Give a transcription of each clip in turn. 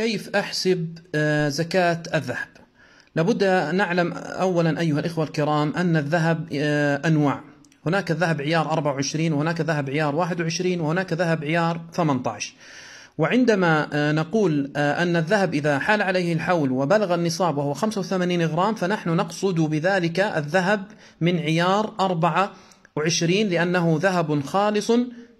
كيف أحسب آه، زكاة الذهب لابد أن نعلم أولا أيها الإخوة الكرام أن الذهب آه، أنواع هناك الذهب عيار 24 وهناك ذهب عيار 21 وهناك ذهب عيار 18 وعندما آه، نقول أن الذهب إذا حال عليه الحول وبلغ النصاب وهو 85 غرام فنحن نقصد بذلك الذهب من عيار 24 لأنه ذهب خالص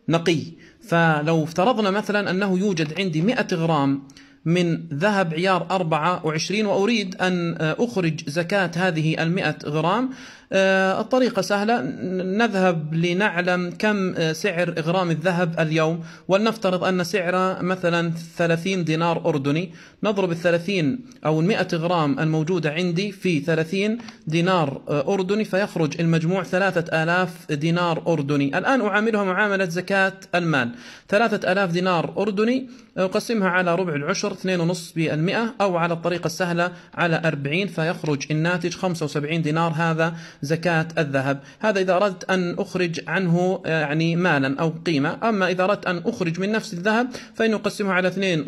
نقي فلو افترضنا مثلا أنه يوجد عندي 100 غرام من ذهب عيار 24 وأريد أن آه، أخرج زكاة هذه المئة غرام آه، الطريقة سهلة نذهب لنعلم كم آه، سعر إغرام الذهب اليوم ولنفترض أن سعره مثلا 30 دينار أردني نضرب ال 30 أو ال 100 غرام الموجودة عندي في 30 دينار آه، أردني فيخرج المجموع 3000 دينار أردني الآن أعاملها معاملة زكاة المال 3000 دينار أردني أقسمها على ربع العشر 2.5% أو على الطريقة السهلة على 40 فيخرج الناتج 75 دينار هذا زكاة الذهب هذا إذا أردت أن أخرج عنه آه، يعني مالا أو قيمة أما إذا أردت أن أخرج من نفس الذهب فإنه أقسمه على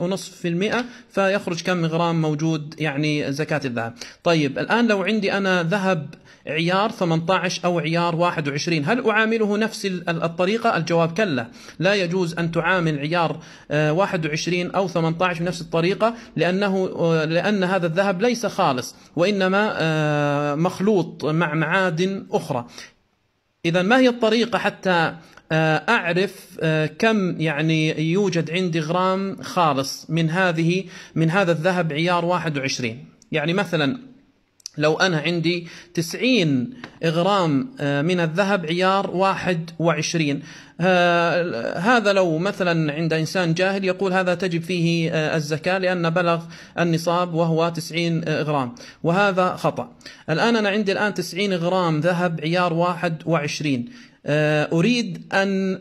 2.5% فيخرج كم غرام موجود يعني زكاة الذهب طيب الآن لو عندي أنا ذهب عيار 18 أو عيار 21 هل أعامله نفس الطريقة الجواب كلا لا يجوز أن تعامل عيار 21 آه، أو 18 بنفس الطريقة لأنه آه، لأن هذا الذهب ليس خالص وإنما مخلوط مع معادن أبعاد أخرى إذا ما هي الطريقة حتى آه، أعرف آه، كم يعني يوجد عندي غرام خالص من هذه من هذا الذهب عيار 21 يعني مثلا لو أنا عندي 90 غرام آه، من الذهب عيار 21 آه، هذا لو مثلا عند إنسان جاهل يقول هذا تجب فيه آه، الزكاة لأن بلغ النصاب وهو 90 غرام وهذا خطأ الآن أنا عندي الآن 90 غرام ذهب عيار 21 أريد أن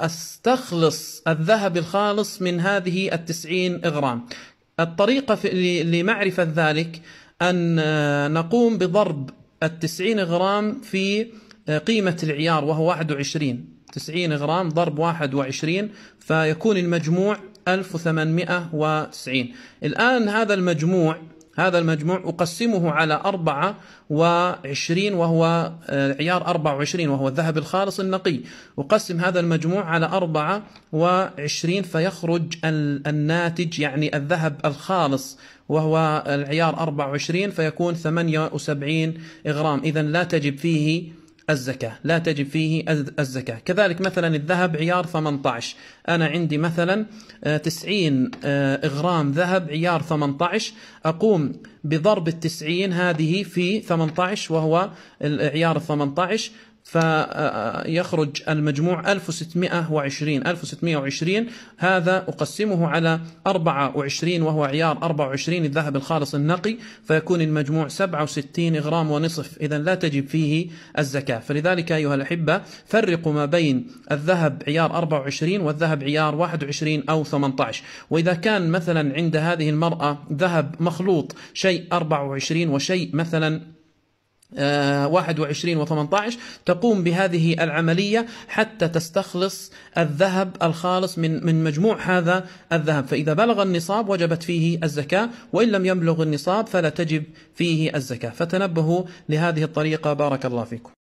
أستخلص الذهب الخالص من هذه التسعين غرام الطريقة لمعرفة ذلك أن نقوم بضرب التسعين غرام في قيمة العيار وهو 21 90 غرام ضرب 21 فيكون المجموع 1890 الآن هذا المجموع هذا المجموع أقسمه على 24 وهو آه، عيار 24 وهو الذهب الخالص النقي أقسم هذا المجموع على 24 فيخرج الناتج يعني الذهب الخالص وهو العيار 24 فيكون 78 غرام إذا لا تجب فيه الزكاة لا تجب فيه الزكاة كذلك مثلا الذهب عيار 18 أنا عندي مثلا 90 آه، آه، غرام ذهب عيار 18 أقوم بضرب التسعين هذه في 18 وهو عيار 18 فيخرج المجموع 1620 1620 هذا أقسمه على 24 وهو عيار 24 الذهب الخالص النقي فيكون المجموع 67 غرام ونصف إذا لا تجب فيه الزكاة فلذلك أيها الأحبة فرقوا ما بين الذهب عيار 24 والذهب عيار 21 أو 18 وإذا كان مثلا عند هذه المرأة ذهب مخلوط شيء 24 وشيء مثلا 21 آه، و18 تقوم بهذه العملية حتى تستخلص الذهب الخالص من من مجموع هذا الذهب فإذا بلغ النصاب وجبت فيه الزكاة وإن لم يبلغ النصاب فلا تجب فيه الزكاة فتنبهوا لهذه الطريقة بارك الله فيكم